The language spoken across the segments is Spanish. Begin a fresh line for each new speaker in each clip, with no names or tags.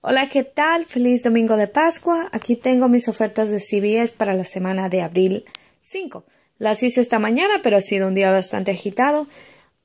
Hola, ¿qué tal? Feliz domingo de Pascua. Aquí tengo mis ofertas de CBS para la semana de abril 5. Las hice esta mañana, pero ha sido un día bastante agitado.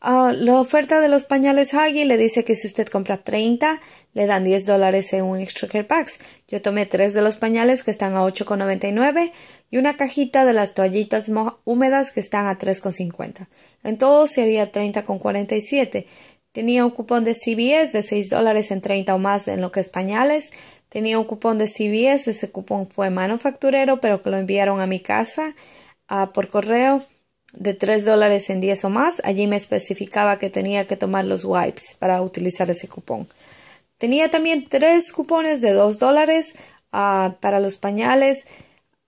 Ah, la oferta de los pañales Huggy le dice que si usted compra 30, le dan 10 dólares en un extra care packs. Yo tomé tres de los pañales que están a 8,99 y una cajita de las toallitas húmedas que están a 3,50. En todo sería 30,47. Tenía un cupón de CBS de 6 dólares en 30 o más en lo que es pañales. Tenía un cupón de CBS, ese cupón fue manufacturero, pero que lo enviaron a mi casa ah, por correo de 3 dólares en 10 o más. Allí me especificaba que tenía que tomar los wipes para utilizar ese cupón. Tenía también tres cupones de 2 dólares ah, para los pañales.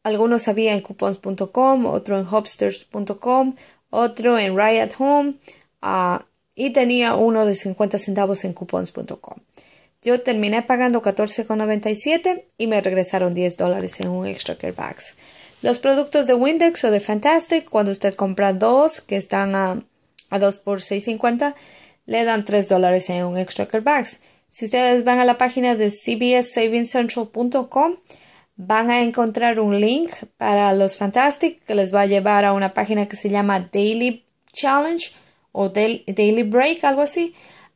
Algunos había en coupons.com, otro en hopsters.com, otro en Riot Home. Ah, y tenía uno de 50 centavos en coupons.com. Yo terminé pagando 14,97 y me regresaron 10 dólares en un extra care bags. Los productos de Windex o de Fantastic, cuando usted compra dos que están a, a 2 por 6,50, le dan 3 dólares en un extra care bags. Si ustedes van a la página de cbssavingcentral.com, van a encontrar un link para los Fantastic que les va a llevar a una página que se llama Daily Challenge o Daily Break, algo así.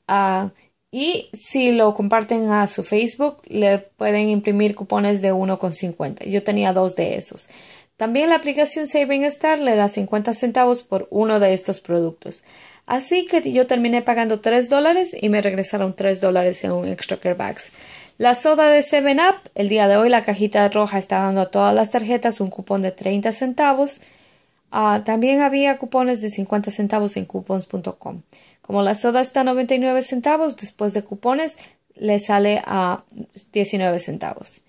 Ah, y si lo comparten a su Facebook, le pueden imprimir cupones de 1,50. Yo tenía dos de esos. También la aplicación Saving Star le da 50 centavos por uno de estos productos. Así que yo terminé pagando 3 dólares y me regresaron 3 dólares en un extra care bags. La soda de 7 Up, el día de hoy la cajita roja está dando a todas las tarjetas un cupón de 30 centavos. Ah, también había cupones de 50 centavos en coupons.com. Como la soda está a 99 centavos, después de cupones le sale a 19 centavos.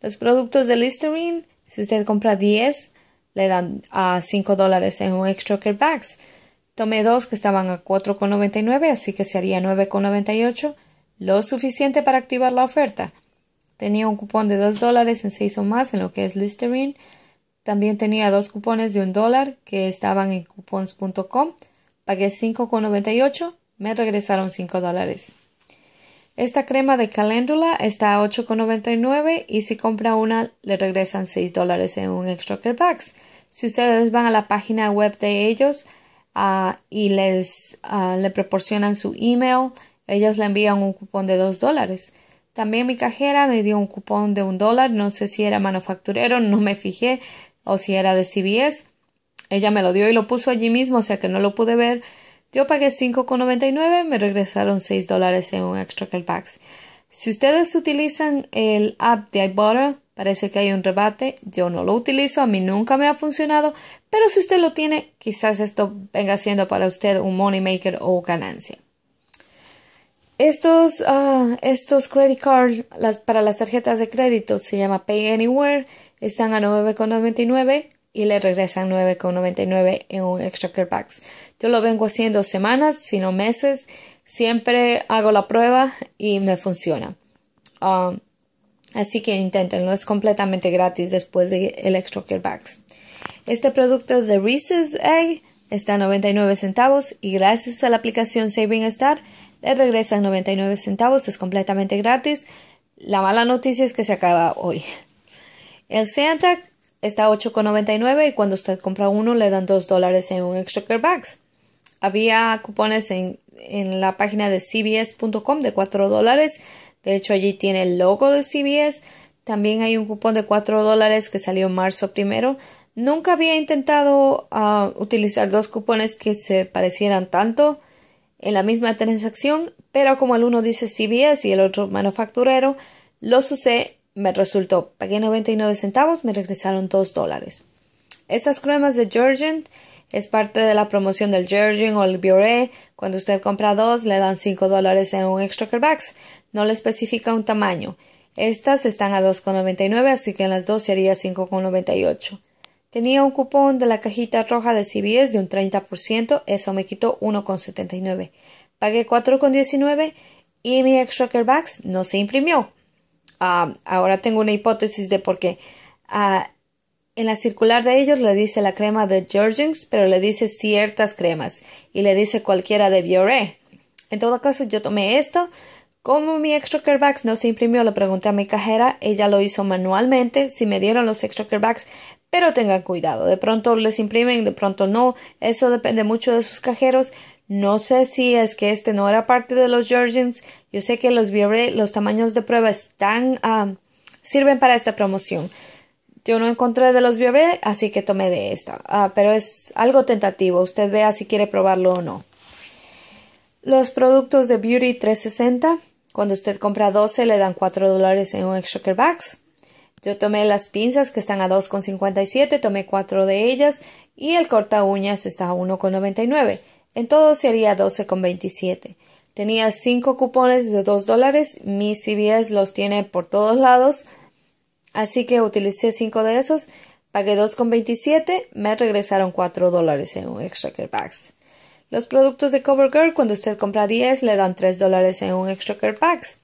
Los productos de Listerine, si usted compra 10, le dan a 5 dólares en un extra care bags. Tomé dos que estaban a 4,99, así que se haría 9,98, lo suficiente para activar la oferta. Tenía un cupón de 2 dólares en 6 o más en lo que es Listerine también tenía dos cupones de un dólar que estaban en coupons.com. Pagué 5,98, me regresaron 5 dólares. Esta crema de caléndula está a 8,99 y si compra una le regresan 6 dólares en un extra care packs. Si ustedes van a la página web de ellos ah, y les ah, le proporcionan su email, ellos le envían un cupón de 2 dólares. También mi cajera me dio un cupón de un dólar, no sé si era manufacturero, no me fijé, o si era de CBS. Ella me lo dio y lo puso allí mismo, o sea que no lo pude ver. Yo pagué 5,99, me regresaron 6 dólares en un extra packs Si ustedes utilizan el app de iButter, parece que hay un rebate. Yo no lo utilizo, a mí nunca me ha funcionado, pero si usted lo tiene, quizás esto venga siendo para usted un money maker o ganancia. Estos, ah, estos credit cards para las tarjetas de crédito se llama Pay Anywhere, están a 9,99 y le regresan 9,99 en un extra care packs. Yo lo vengo haciendo semanas, sino meses. Siempre hago la prueba y me funciona. Ah, así que no es completamente gratis después del extra care Bags. Este producto de Reese's Egg está a 99 centavos y gracias a la aplicación Saving Star le regresan 99 centavos, es completamente gratis. La mala noticia es que se acaba hoy. El Santa está 8,99 y cuando usted compra uno le dan 2 dólares en un extra bags. Había cupones en, la página de cbs.com de 4 dólares. De hecho, allí tiene el logo de CBS. También hay un cupón de 4 dólares que salió en marzo primero. Nunca había intentado ah, utilizar dos cupones que se parecieran tanto en la misma transacción, pero como el uno dice CBS y el otro manufacturero, lo usé, me resultó. Pagué 99 centavos, me regresaron 2 dólares. Estas cremas de Georgian es parte de la promoción del Georgian o el Biore. Cuando usted compra dos, le dan 5 dólares en un extra No le especifica un tamaño. Estas están a 2,99, así que en las dos sería 5,98. Tenía un cupón de la cajita roja de CBS de un 30%, eso me quitó 1,79. Pagué 4,19 y mi extra Bucks no se imprimió. Ah, ahora tengo una hipótesis de por qué. Ah, en la circular de ellos le dice la crema de Georgings, pero le dice ciertas cremas y le dice cualquiera de Biore. En todo caso, yo tomé esto, como mi extra care no se imprimió, le pregunté a mi cajera, ella lo hizo manualmente, si me dieron los extra care pero tengan cuidado, de pronto les imprimen, de pronto no, eso depende mucho de sus cajeros. No sé si es que este no era parte de los Georgians, yo sé que los los tamaños de prueba están, ah, sirven para esta promoción. Yo no encontré de los Biobre, así que tomé de esta, ah, pero es algo tentativo, usted vea si quiere probarlo o no. Los productos de Beauty 360 cuando usted compra 12 le dan 4 dólares en un extra Bags. Yo tomé las pinzas que están a 2,57, tomé 4 de ellas y el corta uñas está a 1,99. En todo sería 12,27. Tenía 5 cupones de 2 dólares. Mis CBS los tiene por todos lados. Así que utilicé 5 de esos. Pagué 2,27. Me regresaron 4 dólares en un extra Bags. Los productos de CoverGirl, cuando usted compra 10, le dan 3 dólares en un extra care packs.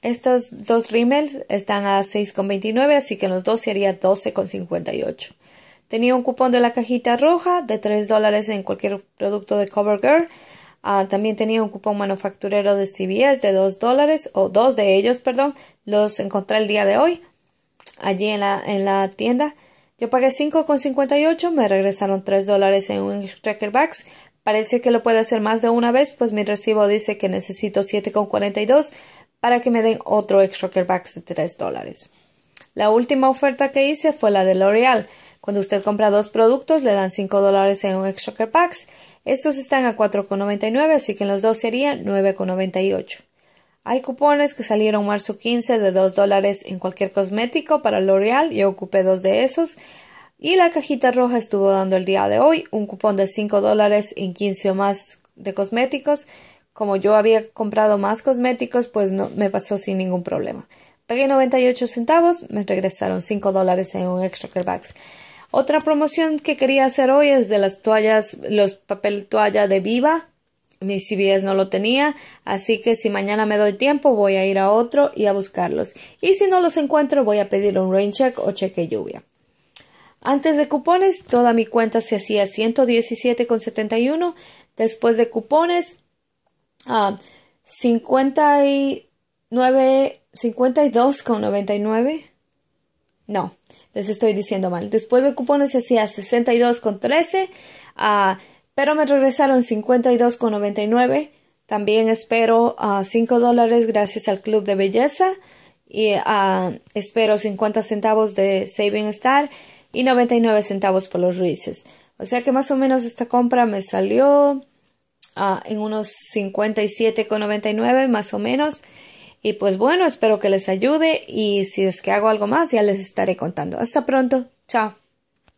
Estos dos rímel están a 6,29, así que los dos sería 12,58. Tenía un cupón de la cajita roja de 3 dólares en cualquier producto de CoverGirl. Ah, también tenía un cupón manufacturero de CVS de 2 dólares, o dos de ellos, perdón. Los encontré el día de hoy, allí en la, en la tienda. Yo pagué 5,58, me regresaron 3 dólares en un Tracker Bags, Parece que lo puede hacer más de una vez, pues mi recibo dice que necesito 7,42 para que me den otro extra kickback de 3 dólares. La última oferta que hice fue la de L'Oreal. Cuando usted compra dos productos, le dan 5 dólares en un extra Packs. Estos están a 4,99, así que en los dos serían 9,98. Hay cupones que salieron marzo 15 de 2 dólares en cualquier cosmético para L'Oreal. Yo ocupé dos de esos, y la cajita roja estuvo dando el día de hoy un cupón de 5 dólares en 15 o más de cosméticos. Como yo había comprado más cosméticos, pues me pasó sin ningún problema. Pagué 98 centavos, me regresaron 5 dólares en un extra bags. Otra promoción que quería hacer hoy es de las toallas, los papel toalla de Viva. Mi CBS no lo tenía, así que si mañana me doy tiempo voy a ir a otro y a buscarlos. Y si no los encuentro voy a pedir un rain check o cheque lluvia. Antes de cupones, toda mi cuenta se hacía 117,71. Después de cupones, 52,99. Ah, no, les estoy diciendo mal. Después de cupones se hacía 62,13. Ah, pero me regresaron 52,99. También espero 5 ah, dólares gracias al Club de Belleza. Y espero 50 centavos de Saving Star y 99 centavos por los ruises, O sea que más o menos esta compra me salió ah, en unos 57,99 más o menos. Y pues bueno, espero que les ayude y si es que hago algo más ya les estaré contando. Hasta pronto. Chao.